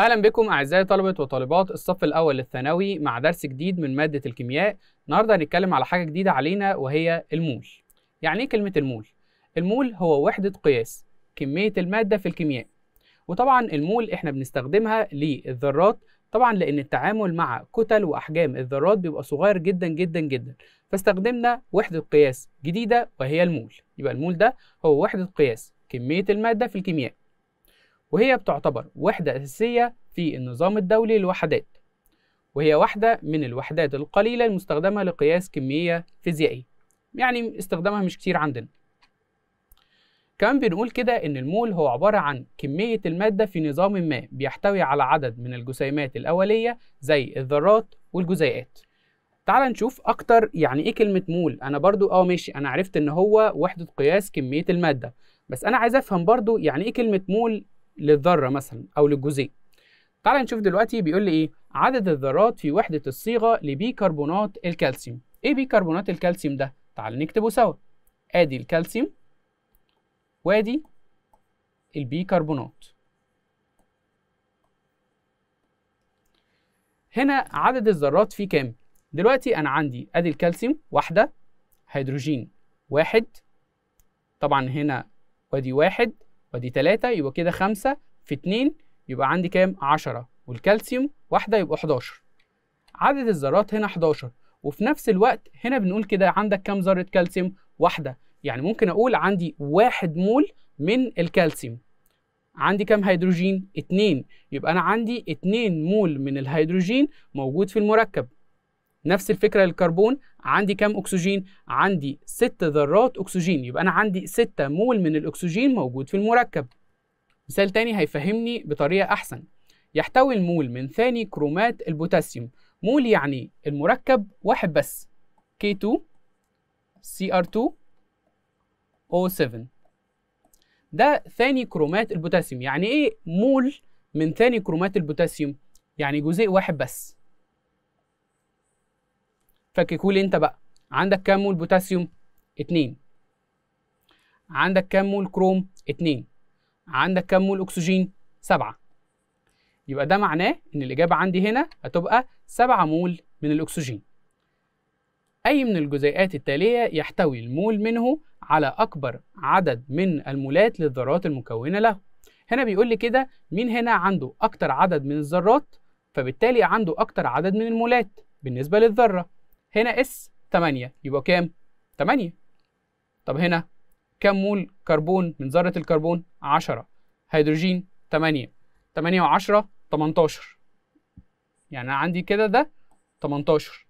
اهلا بكم اعزائي طلبه وطالبات الصف الاول للثانوي مع درس جديد من ماده الكيمياء النهارده هنتكلم على حاجه جديده علينا وهي المول يعني ايه كلمه المول المول هو وحده قياس كميه الماده في الكيمياء وطبعا المول احنا بنستخدمها للذرات طبعا لان التعامل مع كتل واحجام الذرات بيبقى صغير جدا جدا جدا فاستخدمنا وحده قياس جديده وهي المول يبقى المول ده هو وحده قياس كميه الماده في الكيمياء وهي بتعتبر وحدة أساسية في النظام الدولي للوحدات وهي واحدة من الوحدات القليلة المستخدمة لقياس كمية فيزيائية يعني استخدامها مش كتير عندنا كمان بنقول كده إن المول هو عبارة عن كمية المادة في نظام ما بيحتوي على عدد من الجسيمات الأولية زي الذرات والجزيئات تعال نشوف أكتر يعني إيه كلمة مول أنا برضو أه ماشي أنا عرفت إن هو وحدة قياس كمية المادة بس أنا عايز أفهم برضو يعني إيه كلمة مول للذره مثلا او للجزيء تعال نشوف دلوقتي بيقول لي ايه عدد الذرات في وحده الصيغه لبيكربونات الكالسيوم ايه بيكربونات الكالسيوم ده تعال نكتبه سوا ادي الكالسيوم وادي البيكربونات هنا عدد الذرات فيه كام دلوقتي انا عندي ادي الكالسيوم واحده هيدروجين واحد طبعا هنا وادي واحد وادي 3 يبقى كده 5 في 2 يبقى عندي كام 10 والكالسيوم واحده يبقى 11 عدد الذرات هنا 11 وفي نفس الوقت هنا بنقول كده عندك كام ذره كالسيوم واحده يعني ممكن اقول عندي 1 مول من الكالسيوم عندي كام هيدروجين 2 يبقى انا عندي 2 مول من الهيدروجين موجود في المركب نفس الفكره للكربون عندي كام اكسجين عندي 6 ذرات اكسجين يبقى انا عندي 6 مول من الاكسجين موجود في المركب مثال تاني هيفهمني بطريقه احسن يحتوي المول من ثاني كرومات البوتاسيوم مول يعني المركب واحد بس K2 CR2 O7 ده ثاني كرومات البوتاسيوم يعني ايه مول من ثاني كرومات البوتاسيوم يعني جزيء واحد بس فككوا لي انت بقى عندك كام مول بوتاسيوم اتنين عندك كام مول كروم اتنين عندك كام مول اكسجين سبعة يبقى ده معناه ان الاجابه عندي هنا هتبقى سبعة مول من الاكسجين اي من الجزيئات التاليه يحتوي المول منه على اكبر عدد من المولات للذرات المكونه له هنا بيقول لي كده مين هنا عنده اكتر عدد من الذرات فبالتالي عنده اكتر عدد من المولات بالنسبه للذره هنا اس 8 يبقى كام 8 طب هنا كم مول كربون من ذره الكربون 10 هيدروجين 8 8 و10 18 يعني انا عندي كده ده 18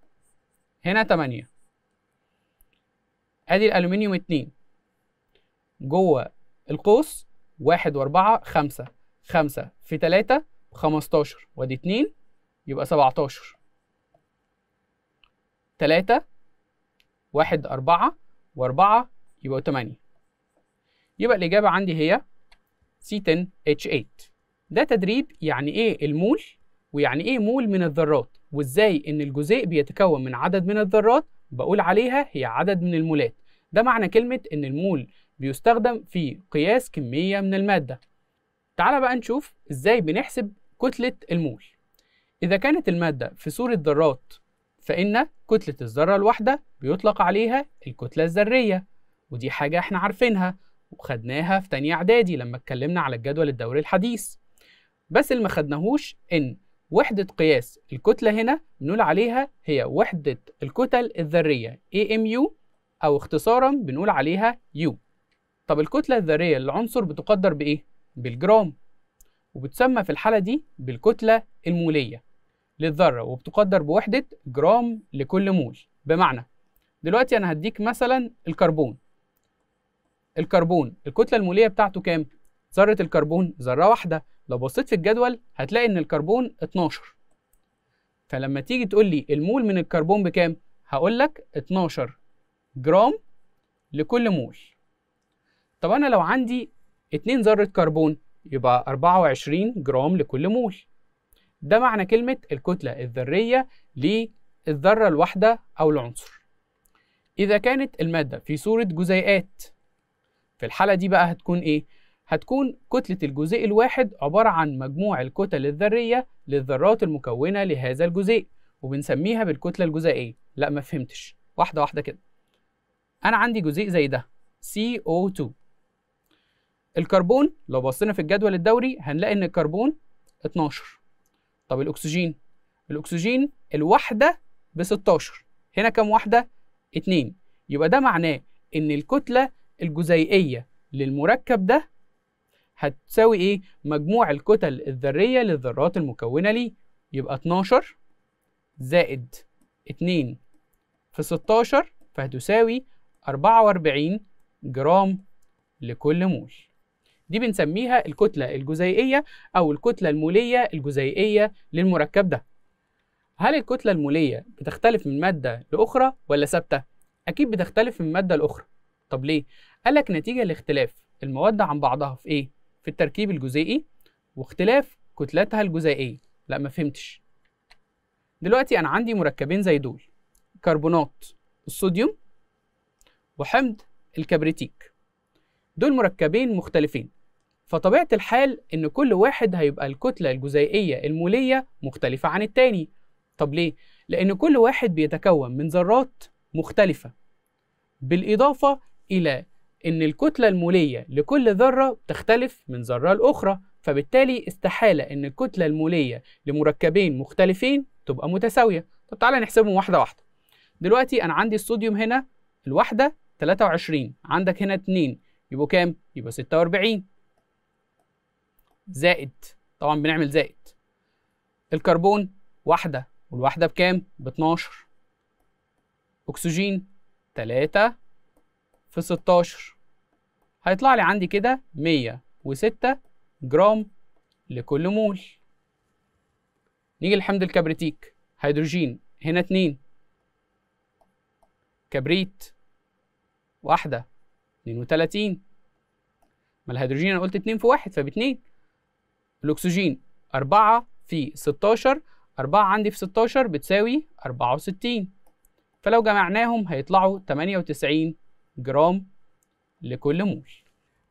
هنا 8 ادي الالومنيوم 2 جوه القوس 1 و4 5 5 في 3 15 وادي 2 يبقى 17 3 1 4 و4 يبقوا 8 يبقى الإجابة عندي هي C10H8 ده تدريب يعني إيه المول ويعني إيه مول من الذرات وإزاي إن الجزيء بيتكون من عدد من الذرات بقول عليها هي عدد من المولات ده معنى كلمة إن المول بيستخدم في قياس كمية من المادة تعال بقى نشوف إزاي بنحسب كتلة المول إذا كانت المادة في صورة ذرات فإن كتلة الذرة الواحدة بيطلق عليها الكتلة الذرية ودي حاجة احنا عارفينها وخدناها في تانية إعدادي لما اتكلمنا على الجدول الدوري الحديث بس اللي ما خدناهوش إن وحدة قياس الكتلة هنا بنقول عليها هي وحدة الكتل الذرية AMU أو اختصارا بنقول عليها U طب الكتلة الذرية للعنصر بتقدر بإيه؟ بالجرام وبتسمى في الحالة دي بالكتلة المولية للذرة وبتقدر بوحدة جرام لكل مول بمعنى دلوقتي أنا هديك مثلا الكربون الكربون الكتلة المولية بتاعته كام؟ ذرة الكربون ذرة واحدة لو بصيت في الجدول هتلاقي إن الكربون 12 فلما تيجي تقول لي المول من الكربون بكام؟ هقول لك 12 جرام لكل مول طب أنا لو عندي 2 ذرة كربون يبقى 24 جرام لكل مول ده معنى كلمة الكتلة الذرية للذرة الواحدة أو العنصر إذا كانت المادة في صورة جزيئات في الحالة دي بقى هتكون إيه؟ هتكون كتلة الجزيء الواحد عبارة عن مجموع الكتل الذرية للذرات المكونة لهذا الجزيء وبنسميها بالكتلة الجزيئية لا ما فهمتش واحدة واحدة كده أنا عندي جزيء زي ده CO2 الكربون لو بصينا في الجدول الدوري هنلاقي إن الكربون 12 طب الاكسجين الاكسجين الواحده ب 16 هنا كم واحده 2 يبقى ده معناه ان الكتله الجزيئيه للمركب ده هتساوي ايه مجموع الكتل الذريه للذرات المكونه ليه يبقى 12 زائد 2 في 16 فهتساوي 44 جرام لكل مول دي بنسميها الكتلة الجزيئية أو الكتلة المولية الجزيئية للمركب ده هل الكتلة المولية بتختلف من مادة لأخرى ولا ثابتة؟ أكيد بتختلف من مادة لأخرى طب ليه؟ قالك نتيجة لاختلاف المواد عن بعضها في إيه؟ في التركيب الجزيئي واختلاف كتلتها الجزيئية لا ما فهمتش دلوقتي أنا عندي مركبين زي دول كربونات الصوديوم وحمض الكبريتيك دول مركبين مختلفين فطبيعة الحال إن كل واحد هيبقى الكتلة الجزيئية المولية مختلفة عن التاني طب ليه؟ لأن كل واحد بيتكون من ذرات مختلفة بالإضافة إلى إن الكتلة المولية لكل ذرة تختلف من ذرة لأخرى فبالتالي استحالة إن الكتلة المولية لمركبين مختلفين تبقى متساوية طب تعالى نحسبهم واحدة واحدة دلوقتي أنا عندي الصوديوم هنا الواحدة 23 عندك هنا 2 يبقوا كام؟ يبقوا 46 زائد طبعا بنعمل زائد الكربون واحدة والواحدة بكام؟ ب 12 أكسجين 3 في 16 هيطلع لي عندي كده 106 جرام لكل مول نيجي لحمض الكبريتيك هيدروجين هنا 2 كبريت واحدة 32 ما الهيدروجين انا قلت 2 في 1 فب 2 الأكسجين 4 في 16 4 عندي في 16 بتساوي 64 فلو جمعناهم هيطلعوا 98 جرام لكل مول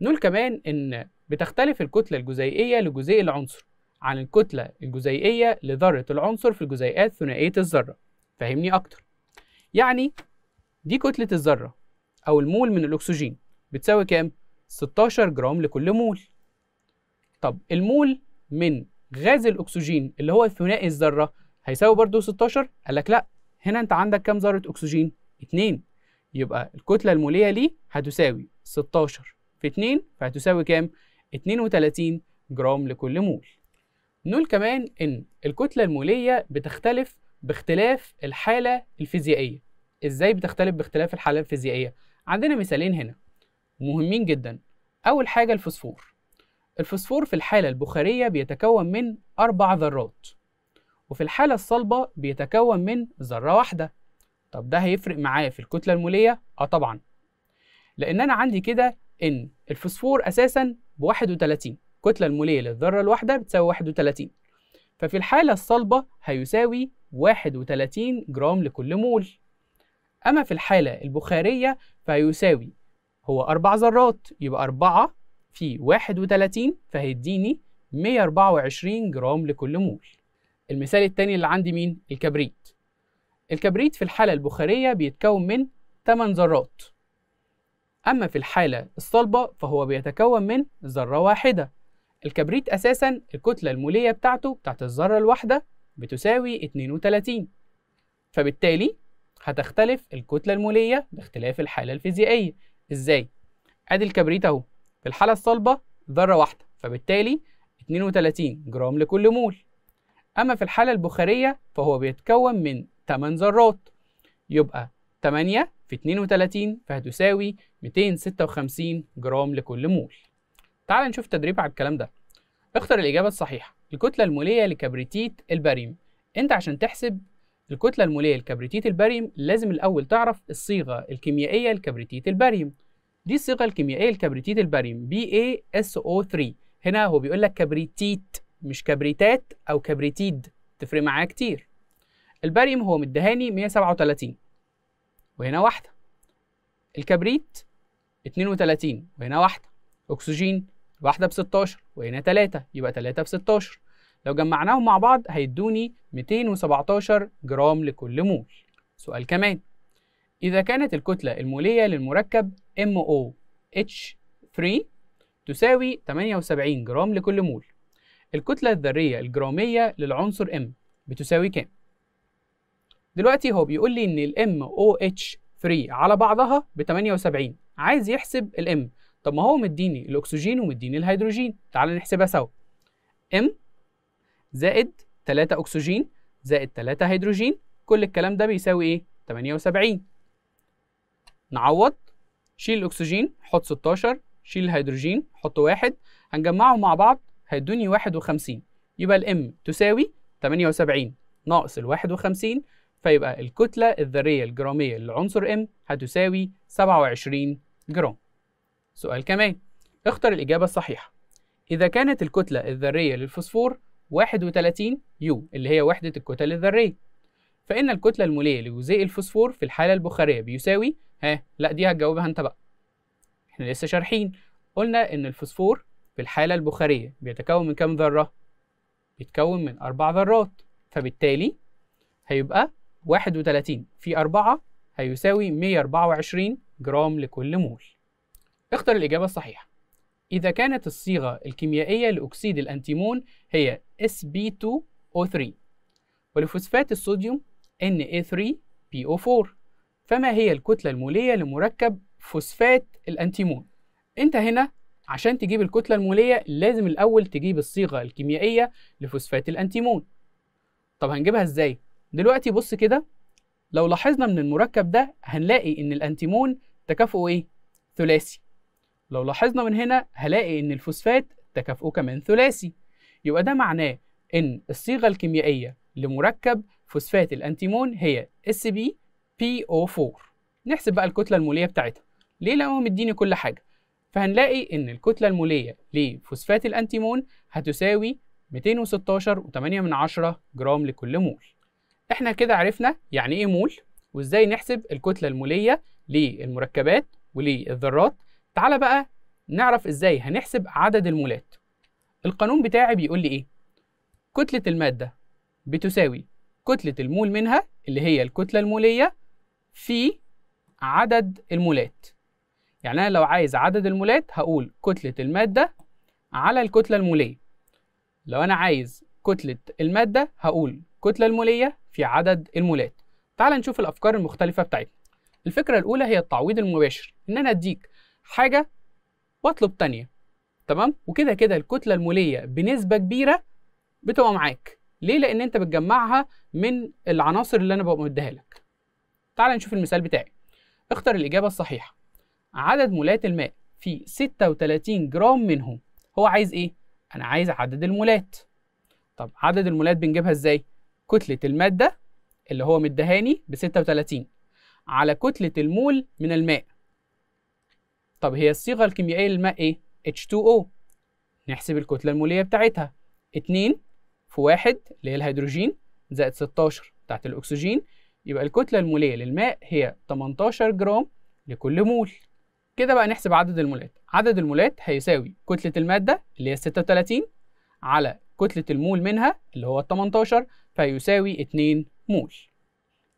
نقول كمان إن بتختلف الكتلة الجزيئية لجزيء العنصر عن الكتلة الجزيئية لذرة العنصر في الجزيئات ثنائية الذرة فهمني أكتر يعني دي كتلة الذرة أو المول من الأكسجين بتساوي كام؟ 16 جرام لكل مول طب المول من غاز الاكسجين اللي هو ثنائي الذره هيساوي برضو 16 قال لك لا هنا انت عندك كام ذره اكسجين 2 يبقى الكتله الموليه ليه هتساوي 16 في 2 فهتساوي كام 32 جرام لكل مول نقول كمان ان الكتله الموليه بتختلف باختلاف الحاله الفيزيائيه ازاي بتختلف باختلاف الحاله الفيزيائيه عندنا مثالين هنا مهمين جدا اول حاجه الفوسفور الفسفور في الحالة البخارية بيتكون من أربع ذرات وفي الحالة الصلبة بيتكون من ذرة واحدة طب ده هيفرق معايا في الكتلة المولية؟ آه طبعا لأن أنا عندي كده إن الفسفور أساسا ب 31 الكتلة المولية للذرة الواحدة بتساوي 31 ففي الحالة الصلبة هيساوي 31 جرام لكل مول أما في الحالة البخارية فهيساوي هو أربع ذرات يبقى أربعة في 31 فهيديني 124 جرام لكل مول المثال التاني اللي عندي مين؟ الكبريت الكبريت في الحالة البخارية بيتكون من 8 ذرات أما في الحالة الصلبة فهو بيتكون من ذرة واحدة الكبريت أساسا الكتلة المولية بتاعته بتاعت الذرة الواحدة بتساوي 32 فبالتالي هتختلف الكتلة المولية باختلاف الحالة الفيزيائية إزاي؟ أدي الكبريت أهو في الحالة الصلبة ذرة واحدة فبالتالي 32 جرام لكل مول أما في الحالة البخارية فهو بيتكون من 8 ذرات يبقى 8 في 32 فهتساوي 256 جرام لكل مول تعال نشوف تدريب على الكلام ده اختر الإجابة الصحيحة الكتلة المولية لكبريتيت البريم أنت عشان تحسب الكتلة المولية لكبريتيت البريم لازم الأول تعرف الصيغة الكيميائية لكبريتيت البريم دي الصيغه الكيميائيه لكبريتيت الباريوم بي اي اس او 3 هنا هو بيقول لك كبريتيت مش كبريتات او كبريتيد تفرق معايا كتير الباريوم هو مدهاني 137 وهنا واحده الكبريت 32 وهنا واحده اكسجين واحده ب 16 وهنا 3 يبقى 3 ب 16 لو جمعناهم مع بعض هيدوني 217 جرام لكل مول سؤال كمان إذا كانت الكتلة المولية للمركب MOH3 تساوي 78 جرام لكل مول الكتلة الذرية الجرامية للعنصر M بتساوي كام؟ دلوقتي هو بيقول لي إن الـ MOH3 على بعضها ب 78 عايز يحسب الـ M طب ما هو مديني الأكسجين ومديني الهيدروجين تعال نحسبها سوا M زائد 3 أكسجين زائد 3 هيدروجين كل الكلام ده بيساوي إيه؟ 78 نعوض شيل الأكسجين حط 16 شيل الهيدروجين حط واحد هنجمعهم مع بعض هيدوني 51 يبقى الام تساوي 78 ناقص ال 51 فيبقى الكتلة الذرية الجرامية للعنصر ام هتساوي 27 جرام سؤال كمان اختر الإجابة الصحيحة إذا كانت الكتلة الذرية للفوسفور 31 يو اللي هي وحدة الكتل الذرية فإن الكتلة المولية لجزيء الفوسفور في الحالة البخارية بيساوي ها لا دي هتجاوبها أنت بقى إحنا لسه شارحين قلنا إن الفوسفور في الحالة البخارية بيتكون من كام ذرة؟ بيتكون من أربع ذرات فبالتالي هيبقى 31 في 4 هيساوي 124 جرام لكل مول اختر الإجابة الصحيحة إذا كانت الصيغة الكيميائية لأكسيد الأنتيمون هي Sb2O3 ولفوسفات الصوديوم Na3PO4 فما هي الكتلة المولية لمركب فوسفات الأنتيمون؟ أنت هنا عشان تجيب الكتلة المولية لازم الأول تجيب الصيغة الكيميائية لفوسفات الأنتيمون طب هنجيبها إزاي؟ دلوقتي بص كده لو لاحظنا من المركب ده هنلاقي إن الأنتيمون تكافؤه إيه؟ ثلاثي لو لاحظنا من هنا هلاقي إن الفوسفات تكافؤه كمان ثلاثي يبقى ده معناه إن الصيغة الكيميائية لمركب فوسفات الانتيمون هي SBPO4 نحسب بقى الكتلة المولية بتاعتها ليه لو مديني كل حاجة فهنلاقي ان الكتلة المولية لفوسفات الانتيمون هتساوي 216.8 جرام لكل مول احنا كده عرفنا يعني ايه مول وازاي نحسب الكتلة المولية للمركبات وللذرات تعال بقى نعرف ازاي هنحسب عدد المولات القانون بتاعي بيقول لي ايه كتلة المادة بتساوي كتلة المول منها اللي هي الكتلة المولية في عدد المولات يعني أنا لو عايز عدد المولات هقول كتلة المادة على الكتلة المولية لو أنا عايز كتلة المادة هقول كتلة المولية في عدد المولات تعال نشوف الأفكار المختلفة بتاعتنا الفكرة الأولى هي التعويض المباشر إن أنا أديك حاجة وأطلب تانية تمام وكده كده الكتلة المولية بنسبة كبيرة بتبقى معاك ليه لان انت بتجمعها من العناصر اللي انا ببقى مديها لك تعال نشوف المثال بتاعي اختر الاجابه الصحيحه عدد مولات الماء في 36 جرام منهم هو عايز ايه انا عايز عدد المولات طب عدد المولات بنجيبها ازاي كتله الماده اللي هو مدهاني ب 36 على كتله المول من الماء طب هي الصيغه الكيميائيه للماء ايه H2O نحسب الكتله الموليه بتاعتها 2 في واحد اللي هي الهيدروجين زائد 16 بتاعت الأكسجين يبقى الكتلة المولية للماء هي 18 جرام لكل مول كده بقى نحسب عدد المولات عدد المولات هيساوي كتلة المادة اللي هي 36 على كتلة المول منها اللي هو 18 فيساوي 2 مول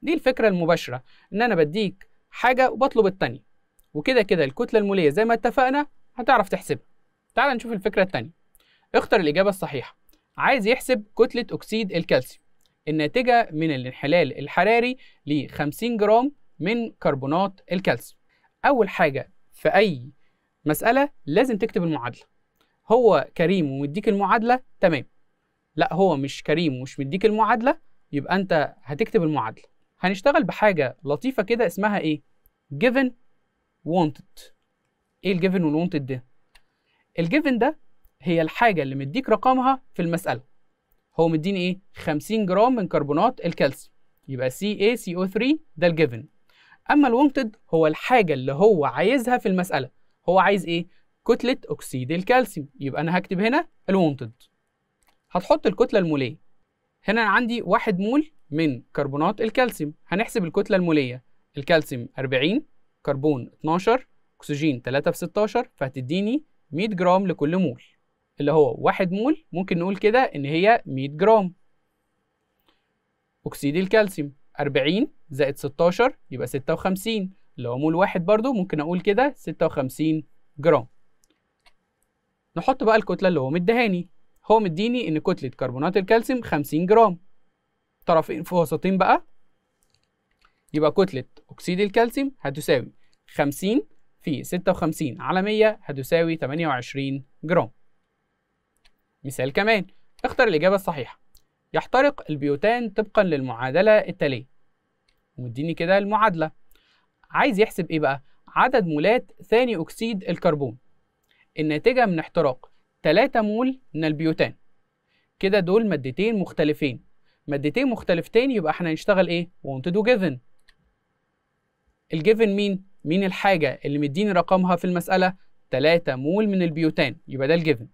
دي الفكرة المباشرة إن أنا بديك حاجة وبطلب التانية وكده كده الكتلة المولية زي ما اتفقنا هتعرف تحسبها تعال نشوف الفكرة التانية اختر الإجابة الصحيحة عايز يحسب كتلة أكسيد الكالسيوم الناتجة من الانحلال الحراري ل 50 جرام من كربونات الكالسيوم أول حاجة في أي مسألة لازم تكتب المعادلة هو كريم ومديك المعادلة تمام لا هو مش كريم ومش مديك المعادلة يبقى أنت هتكتب المعادلة هنشتغل بحاجة لطيفة كده اسمها إيه؟ given wanted إيه الجيفن والwanted ده؟ الجيفن ده هي الحاجة اللي مديك رقمها في المسألة هو مديني ايه 50 جرام من كربونات الكالسيوم يبقى CaCO3 ده الجيفن اما الوانتد هو الحاجة اللي هو عايزها في المسألة هو عايز ايه كتلة اكسيد الكالسيوم يبقى انا هكتب هنا الوانتد هتحط الكتلة المولية هنا انا عندي واحد مول من كربونات الكالسيوم هنحسب الكتلة المولية الكالسيوم 40 كربون 12 اكسجين 3 في 16 فهتديني 100 جرام لكل مول اللي هو واحد مول ممكن نقول كده ان هي 100 جرام اكسيد الكالسيوم 40 زائد 16 يبقى 56 اللي هو مول واحد برضو ممكن اقول كده 56 جرام نحط بقى الكتلة اللي هو مدهاني هو مديني ان كتلة كربونات الكالسيوم 50 جرام طرفين إيه؟ في وسطين بقى يبقى كتلة اكسيد الكالسيوم هتساوي 50 في 56 على 100 هتساوي 28 جرام مثال كمان اختر الإجابة الصحيحة يحترق البيوتان طبقا للمعادلة التالية ومديني كده المعادلة عايز يحسب إيه بقى؟ عدد مولات ثاني أكسيد الكربون الناتجة من احتراق 3 مول من البيوتان كده دول مادتين مختلفين مادتين مختلفتين يبقى احنا هنشتغل ايه؟ wanted وgiven الجيفن مين؟ مين الحاجة اللي مديني رقمها في المسألة؟ 3 مول من البيوتان يبقى ده الجيفن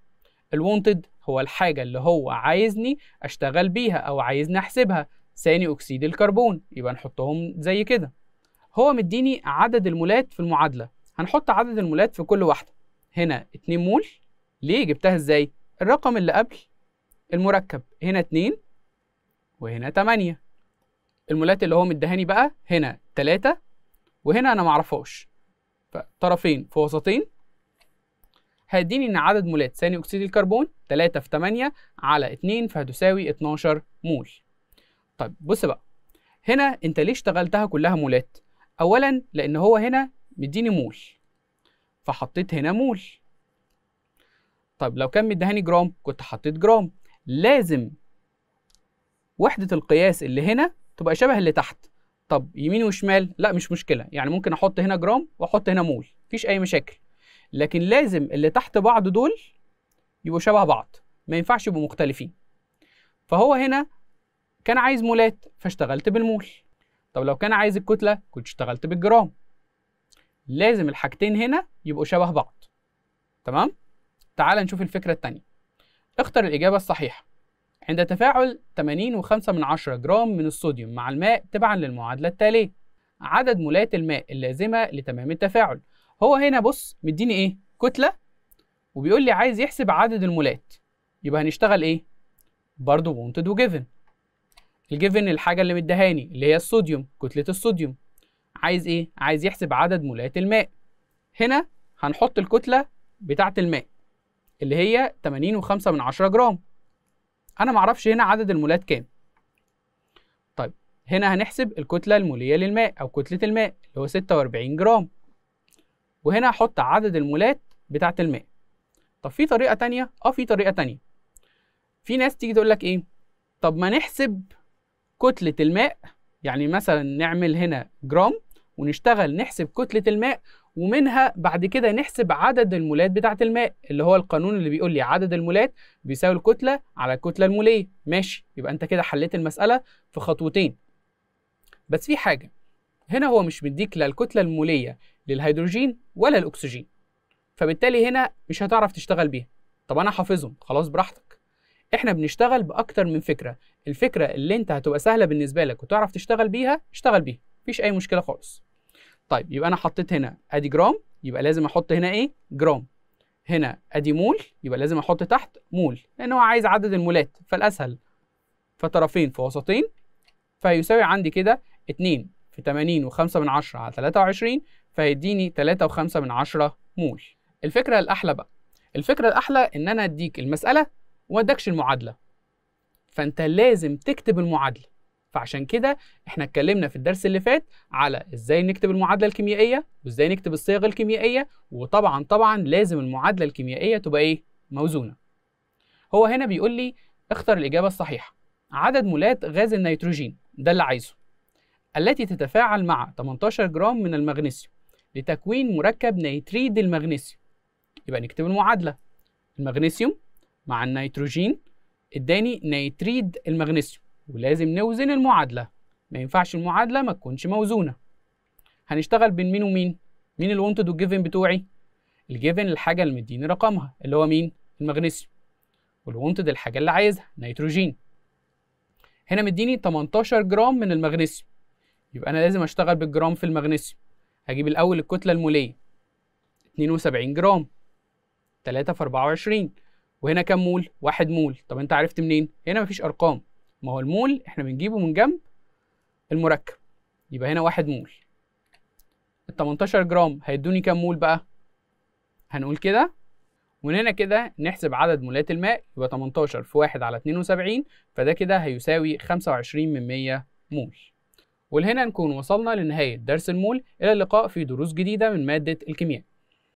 الوانتد هو الحاجة اللي هو عايزني أشتغل بيها أو عايزني أحسبها ثاني أكسيد الكربون يبقى نحطهم زي كده هو مديني عدد المولات في المعادلة هنحط عدد المولات في كل واحدة هنا 2 مول ليه جبتها ازاي؟ الرقم اللي قبل المركب هنا 2 وهنا 8 المولات اللي هو مدهاني بقى هنا 3 وهنا انا معرفهاش فطرفين في وسطين هيديني ان عدد مولات ثاني اكسيد الكربون 3 في 8 على 2 فهتساوي 12 مول طيب بص بقى هنا انت ليه اشتغلتها كلها مولات اولا لان هو هنا مديني مول فحطيت هنا مول طيب لو كان مدهاني جرام كنت حطيت جرام لازم وحدة القياس اللي هنا تبقى شبه اللي تحت طب يمين وشمال لا مش مشكلة يعني ممكن احط هنا جرام واحط هنا مول مفيش اي مشاكل لكن لازم اللي تحت بعض دول يبقوا شبه بعض ما ينفعش يبقوا مختلفين فهو هنا كان عايز مولات فاشتغلت بالمول طب لو كان عايز الكتله كنت اشتغلت بالجرام لازم الحاجتين هنا يبقوا شبه بعض تمام تعال نشوف الفكره الثانيه اختر الاجابه الصحيحه عند تفاعل 80.5 من عشرة جرام من الصوديوم مع الماء تبعا للمعادله التاليه عدد مولات الماء اللازمه لتمام التفاعل هو هنا بص مديني ايه كتله وبيقول لي عايز يحسب عدد المولات يبقى هنشتغل ايه برضو wanted وجيفن الجيفن الحاجه اللي مدهاني اللي هي الصوديوم كتله الصوديوم عايز ايه عايز يحسب عدد مولات الماء هنا هنحط الكتله بتاعه الماء اللي هي 80.5 من 10 جرام انا معرفش هنا عدد المولات كام طيب هنا هنحسب الكتله الموليه للماء او كتله الماء اللي هو 46 جرام وهنا هحط عدد المولات بتاعه الماء طب في طريقه تانية اه في طريقه تانية في ناس تيجي تقول لك ايه طب ما نحسب كتله الماء يعني مثلا نعمل هنا جرام ونشتغل نحسب كتله الماء ومنها بعد كده نحسب عدد المولات بتاعه الماء اللي هو القانون اللي بيقول لي عدد المولات بيساوي الكتله على الكتله الموليه ماشي يبقى انت كده حليت المساله في خطوتين بس في حاجه هنا هو مش مديك لا الكتله الموليه للهيدروجين ولا الاكسجين فبالتالي هنا مش هتعرف تشتغل بيها طب انا حافظهم خلاص براحتك احنا بنشتغل باكتر من فكره الفكره اللي انت هتبقى سهله بالنسبه لك وتعرف تشتغل بيها اشتغل بيها مفيش اي مشكله خالص طيب يبقى انا حطيت هنا ادي جرام يبقى لازم احط هنا ايه جرام هنا ادي مول يبقى لازم احط تحت مول لان هو عايز عدد المولات فالاسهل فطرفين في وسطين فيساوي عندي كده 2 في 80 و5 من 10 على 23 فهيديني 3 و5 من 10 مول الفكره الاحلى بقى الفكره الاحلى ان انا اديك المساله وما المعادله فانت لازم تكتب المعادله فعشان كده احنا اتكلمنا في الدرس اللي فات على ازاي نكتب المعادله الكيميائيه وازاي نكتب الصيغ الكيميائيه وطبعا طبعا لازم المعادله الكيميائيه تبقى ايه موزونه هو هنا بيقول لي اختر الاجابه الصحيحه عدد مولات غاز النيتروجين ده اللي عايزه التي تتفاعل مع 18 جرام من المغنيسيوم لتكوين مركب نيتريد المغنيسيوم يبقى نكتب المعادله المغنيسيوم مع النيتروجين اداني نيتريد المغنيسيوم ولازم نوزن المعادله ما ينفعش المعادله ما تكونش موزونه هنشتغل بين مين ومين مين الونتد والجيفن بتوعي الجيفن الحاجه اللي مديني رقمها اللي هو مين المغنيسيوم والونتد الحاجه اللي عايزها نيتروجين هنا مديني 18 جرام من المغنيسيوم يبقى انا لازم اشتغل بالجرام في المغنيسيوم هجيب الاول الكتله الموليه 72 جرام 3 في 24 وهنا كام مول؟ 1 مول طب انت عرفت منين؟ هنا مفيش ارقام ما هو المول احنا بنجيبه من جنب المركب يبقى هنا 1 مول ال 18 جرام هيدوني كام مول بقى؟ هنقول كده ومن هنا كده نحسب عدد مولات الماء يبقى 18 في 1 على 72 فده كده هيساوي 25 من 100 مول ولهنا نكون وصلنا لنهاية درس المول إلى اللقاء في دروس جديدة من مادة الكيمياء